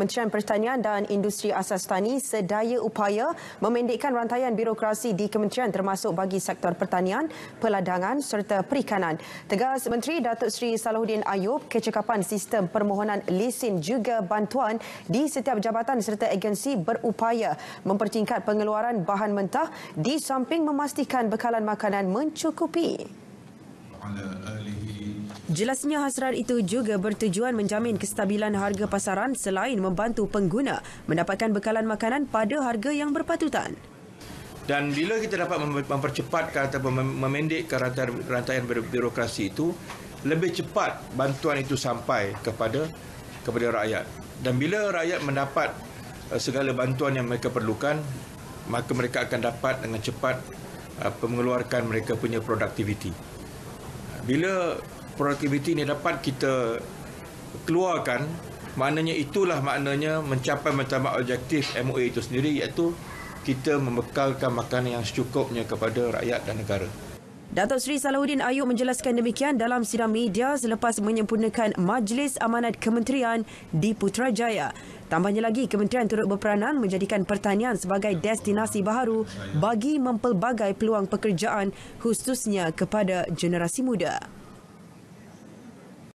Kementerian Pertanian dan Industri Asas Tani sedaya upaya memendekkan rantaian birokrasi di kementerian termasuk bagi sektor pertanian, peladangan serta perikanan. Tegas Menteri Datuk Seri Salahuddin Ayub, kecekapan sistem permohonan lesen juga bantuan di setiap jabatan serta agensi berupaya mempertingkat pengeluaran bahan mentah di samping memastikan bekalan makanan mencukupi. Jelasnya hasrat itu juga bertujuan menjamin kestabilan harga pasaran selain membantu pengguna mendapatkan bekalan makanan pada harga yang berpatutan. Dan bila kita dapat mempercepatkan atau memendekkan rantai rantaian birokrasi itu, lebih cepat bantuan itu sampai kepada kepada rakyat. Dan bila rakyat mendapat eh, segala bantuan yang mereka perlukan, maka mereka akan dapat dengan cepat mengeluarkan eh, mereka punya produktiviti bila produktiviti ini dapat kita keluarkan maknanya itulah maknanya mencapai mencapai objektif MOA itu sendiri iaitu kita membekalkan makanan yang secukupnya kepada rakyat dan negara Datuk Sri Salahuddin Ayub menjelaskan demikian dalam sidang media selepas menyempurnakan Majlis Amanat Kementerian di Putrajaya. Tambahnya lagi, Kementerian turut berperanan menjadikan pertanian sebagai destinasi baru bagi mempelbagai peluang pekerjaan khususnya kepada generasi muda.